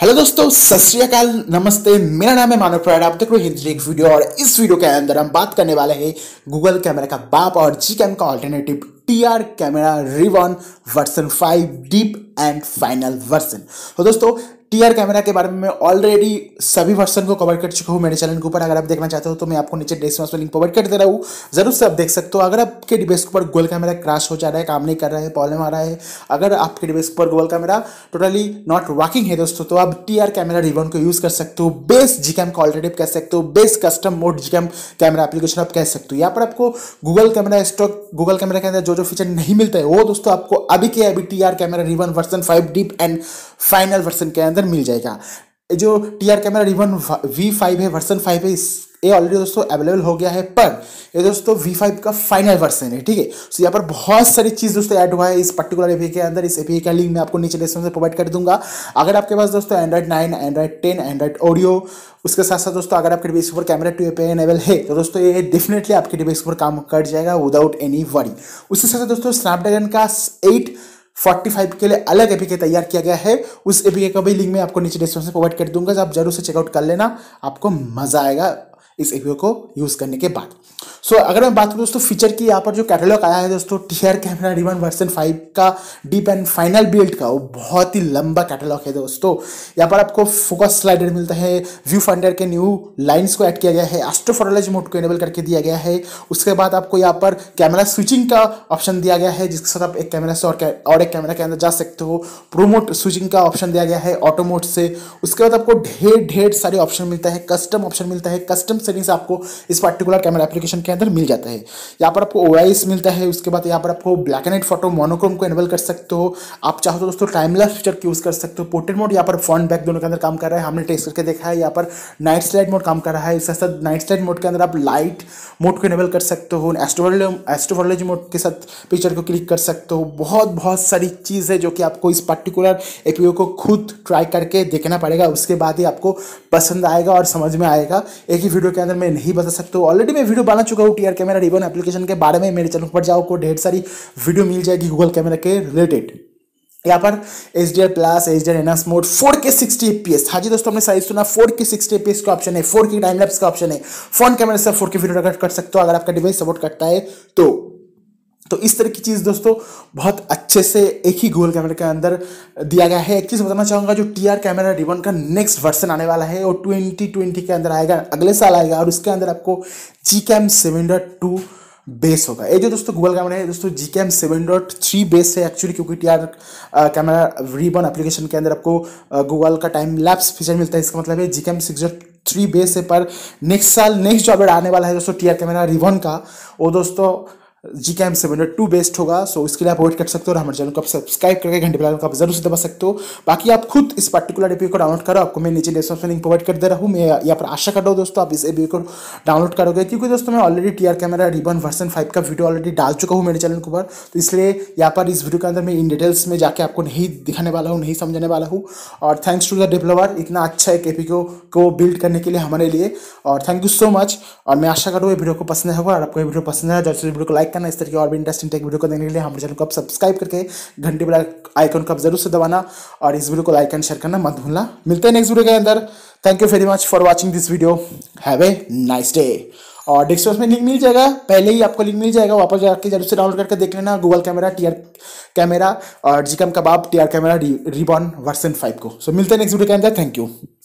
hello दोस्तों सत नमस्ते मेरा नाम है मानव प्राण आप देख रहे हो हिंदी एक वीडियो और इस वीडियो के अंदर हम बात करने वाले हैं गूगल कैमरा का बाप और जी कैम का alternative T R camera ribbon version five deep and final version तो दोस्तों टीआर कैमरा के बारे में मैं ऑलरेडी सभी वर्सन को कवर कर चुका हूँ मेरे चैनल के ऊपर अगर आप देखना चाहते हो तो मैं आपको नीचे डिस्क्रिप्शन में लिंक प्रोवाइड कर दे रहा हूँ जरूर से आप देख सकते हो अगर आपके डिवाइस के ऊपर गोल कैमरा क्रैश हो जा रहा है काम नहीं कर रहा है प्रॉब्लम आ रहा है अगर आपके डिवाइस के ऊपर गोल कैमरा टोटली नॉट वर्किंग है दोस्तों तो आप टी कैमरा रिवन को यूज़ कर सकते हो बेस्ट जी कैम का ऑलरेडी कह सकते हो best custom mode G camera application आप कह सकते हो यहाँ पर आपको Google camera stock Google camera के अंदर जो जो फीचर नहीं मिलता है वो दोस्तों आपको अभी के अभी T camera ribbon version five deep and final version के अंदर अंदर मिल जाएगा जो T R camera ribbon V five है वर्सन फाइव है इस ये ऑलरेडी दोस्तों अवेलेबल हो गया है पर ये दोस्तों वी फाइव का फाइनल वर्सन है ठीक है सो यहाँ पर बहुत सारी चीज़ दोस्तों ऐड हुआ है इस पर्टिकुलर एपी के अंदर इस एपी का लिंक मैं आपको नीचे डिस्क्रिप्शन से प्रोवाइड कर दूंगा अगर आपके पास दोस्तों Android nine Android ten Android audio उसके साथ साथ दोस्तों अगर आपके डिवाइस पर कैमरा टू एपी एनेबल है तो दोस्तों ये डेफिनेटली आपके डिवाइस पर काम कर जाएगा विदाउट एनी वरी उसके साथ दोस्तों स्नैपड्रैगन का एट 45 के लिए अलग एपीके तैयार किया गया है उस एपीके का भी लिंक मैं आपको नीचे डिस्क्रिप्शन में प्रोवाइड कर दूंगा आप जरूर से चेकआउट कर लेना आपको मजा आएगा इस एपीओ को यूज़ करने के बाद सो so, अगर मैं बात करूँ दोस्तों फीचर की यहाँ पर जो कैटलॉग आया है दोस्तों TR camera ribbon version five का डीप एंड फाइनल बिल्ड का वो बहुत ही लंबा कैटलॉग है दोस्तों यहाँ पर आपको फोकस स्लाइडर मिलता है व्यू फंडर के न्यू लाइन्स को ऐड किया गया है एस्ट्रोफोरोलॉजी मोड को इनेबल करके दिया गया है उसके बाद आपको यहाँ पर कैमरा स्विचिंग का ऑप्शन दिया गया है जिसके साथ आप एक कैमरा से और, और एक कैमरा के अंदर जा सकते हो प्रोमोट स्विचिंग का ऑप्शन दिया गया है ऑटोमोट से उसके बाद आपको ढेर ढेर सारे ऑप्शन मिलता है कस्टम ऑप्शन मिलता है कस्टम सेटिंग्स आपको इस पर्टिकुलर कैमरा एप्लीकेशन के अंदर मिल जाता है यहाँ पर आपको ओ मिलता है उसके बाद यहाँ पर आपको black and white photo monochrome को एनेबल कर सकते हो आप चाहो तो दोस्तों टाइमलेस फीचर यूज़ कर सकते हो पोर्ट्रेट मोड यहाँ पर फ्रंट बैक दोनों के अंदर काम कर रहा है हमने टेस्ट करके देखा है यहाँ पर नाइट स्लाइड मोड काम कर रहा है इसके साथ नाइट स्लाइड मोड के अंदर आप लाइट मोड को एनेबल कर सकते हो एस्ट्रोफोलॉजी मोड के साथ पिक्चर को क्लिक कर सकते हो बहुत बहुत सारी चीज़ है जो कि आपको इस पर्टिकुलर एपीओ को खुद ट्राई करके देखना पड़ेगा उसके बाद ही आपको पसंद आएगा और समझ में आएगा एक ही वीडियो के के अंदर मैं नहीं बता सकता हूँ ऑलरेडी मैं वीडियो बना चुका हूँ टीआर कैमरा रिबन एप्लीकेशन के बारे में मेरे चैनल पर जाओ को ढेर सारी वीडियो मिल जाएगी गूगल कैमरा के रिलेटेड यहाँ पर H D R plus H D R NS mode four K sixty fps हाँ जी दोस्तों हमने साइज सुना four K sixty P S का ऑप्शन है फोर के टाइम लैप्स का ऑप्शन है फोन कैमरा से फोर के वीडियो रिकॉर्ड कर सकते हो अगर आपका डिवाइस सपोर्ट करता है तो तो इस तरह की चीज़ दोस्तों बहुत अच्छे से एक ही गूगल कैमरे के अंदर दिया गया है एक चीज़ बताना चाहूँगा जो टी आर कैमरा रिबन का नेक्स्ट वर्सन आने वाला है वो ट्वेंटी ट्वेंटी के अंदर आएगा अगले साल आएगा और उसके अंदर आपको G cam seven dot two base होगा ये जो दोस्तों गूगल कैमरा है दोस्तों G cam seven dot three base है एक्चुअली क्योंकि T R camera ribbon application के अंदर आपको गूगल का टाइम लैप्स फीचर मिलता है इसका मतलब है G cam six dot three base है पर नेक्स्ट साल नेक्स्ट जो अपडेट आने वाला है दोस्तों टी आर कैमरा रिवन का वो दोस्तों G M seven two best होगा सो इसके लिए आप वेट कर सकते हो और हमारे चैनल को आप सब्सक्राइब करके घंटे बेल का आप जरूर से दबा सकते हो बाकी आप खुद इस पर्टिकुलर एपी को डाउनलोड करो आपको मैं नीचे डिस्क्रिप्शन लिंक प्रोवाइड कर दे रहा हूँ मैं यहाँ पर आशा कर रहा हूँ दोस्तों आप इस एपी को डाउनलोड करोगे क्योंकि दोस्तों मैं already T camera ribbon version five का वीडियो ऑलरेडी डाल चुका हूँ मेरे चैनल के ऊपर तो इसलिए यहाँ पर इस वीडियो के अंदर मैं इन डिटेल्स में जाकर आपको नहीं दिखाने वाला हूँ नहीं समझाने वाला हूँ और थैंक्स टू द डेवलपर इतना अच्छा एक एपी को बिल्ड करने के लिए हमारे लिए और थैंक यू सो मच और मैं आशा करूँ ये वीडियो को पसंद होगा और आपको ये वीडियो पसंद है जैसे वीडियो को लाइक करना इस तरीके और भी इंटरेस्टिंग टेक वीडियो को देने के लिए हमारे चैनल को आप सब्सक्राइब करके घंटे बड़ा आइकन को आप जरूर से दबाना और इस वीडियो को लाइक एंड शेयर करना मत भूलना मिलते हैं नेक्स्ट वीडियो के अंदर thank you very much for watching this video have a nice day और डिस्क्रिप्शन में लिंक मिल जाएगा पहले ही आपको लिंक मिल जाएगा वापस जाकर जरूर से डाउनलोड करके देख लेना गूगल कैमरा टीआर कैमरा और जिकम कबाब TR camera ribbon version five को सो so, मिलते हैं नेक्स्ट वीडियो के अंदर थैंक यू